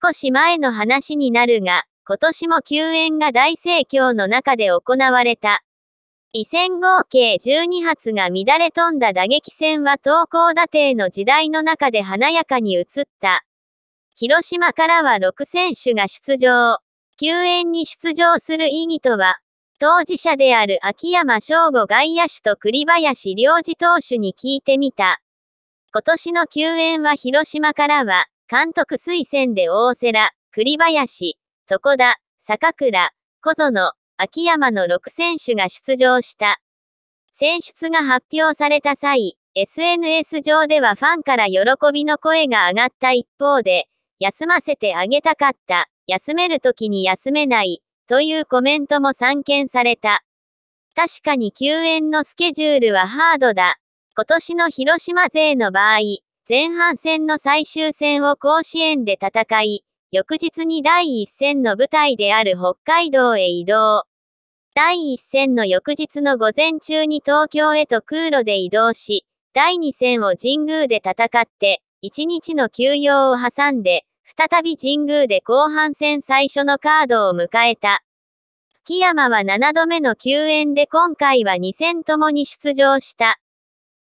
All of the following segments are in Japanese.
少し前の話になるが、今年も救援が大盛況の中で行われた。異戦合計12発が乱れ飛んだ打撃戦は東高打定の時代の中で華やかに移った。広島からは6選手が出場。救援に出場する意義とは、当事者である秋山翔吾外野手と栗林良二投手に聞いてみた。今年の救援は広島からは、監督推薦で大瀬良、栗林、床田、坂倉、小園、秋山の6選手が出場した。選出が発表された際、SNS 上ではファンから喜びの声が上がった一方で、休ませてあげたかった、休める時に休めない、というコメントも散見された。確かに救援のスケジュールはハードだ。今年の広島勢の場合、前半戦の最終戦を甲子園で戦い、翌日に第一戦の舞台である北海道へ移動。第一戦の翌日の午前中に東京へと空路で移動し、第二戦を神宮で戦って、一日の休養を挟んで、再び神宮で後半戦最初のカードを迎えた。木山は7度目の救援で今回は2戦ともに出場した。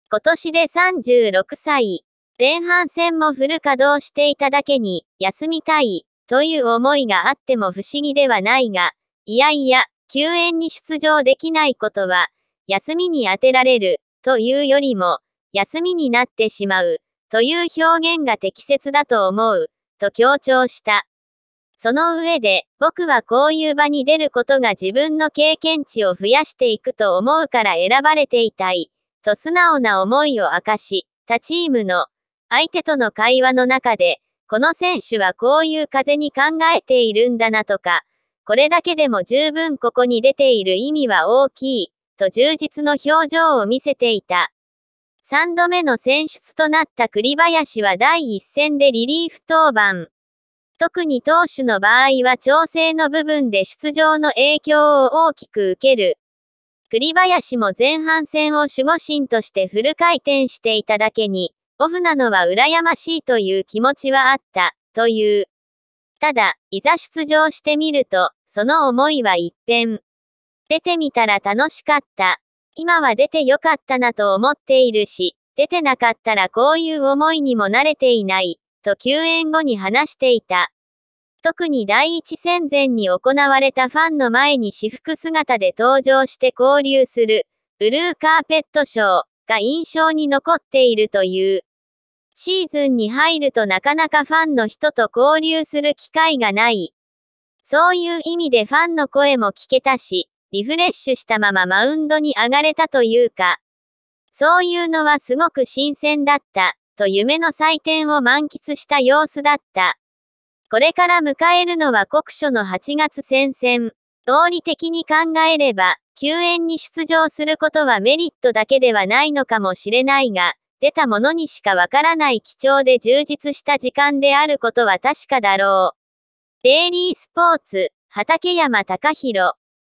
今年で36歳。前半戦もフル稼働していただけに、休みたい、という思いがあっても不思議ではないが、いやいや、救援に出場できないことは、休みに当てられる、というよりも、休みになってしまう、という表現が適切だと思う、と強調した。その上で、僕はこういう場に出ることが自分の経験値を増やしていくと思うから選ばれていたい、と素直な思いを明かし、他チームの、相手との会話の中で、この選手はこういう風に考えているんだなとか、これだけでも十分ここに出ている意味は大きい、と充実の表情を見せていた。3度目の選出となった栗林は第一戦でリリーフ登板。特に投手の場合は調整の部分で出場の影響を大きく受ける。栗林も前半戦を守護神としてフル回転していただけに、オフなのは羨ましいという気持ちはあった、という。ただ、いざ出場してみると、その思いは一変。出てみたら楽しかった。今は出てよかったなと思っているし、出てなかったらこういう思いにも慣れていない、と休援後に話していた。特に第一戦前に行われたファンの前に私服姿で登場して交流する、ブルーカーペットショーが印象に残っているという。シーズンに入るとなかなかファンの人と交流する機会がない。そういう意味でファンの声も聞けたし、リフレッシュしたままマウンドに上がれたというか、そういうのはすごく新鮮だった、と夢の祭典を満喫した様子だった。これから迎えるのは国書の8月戦線。道理的に考えれば、救援に出場することはメリットだけではないのかもしれないが、出たものにしかわからない貴重で充実した時間であることは確かだろう。デイリースポーツ、畠山隆弘。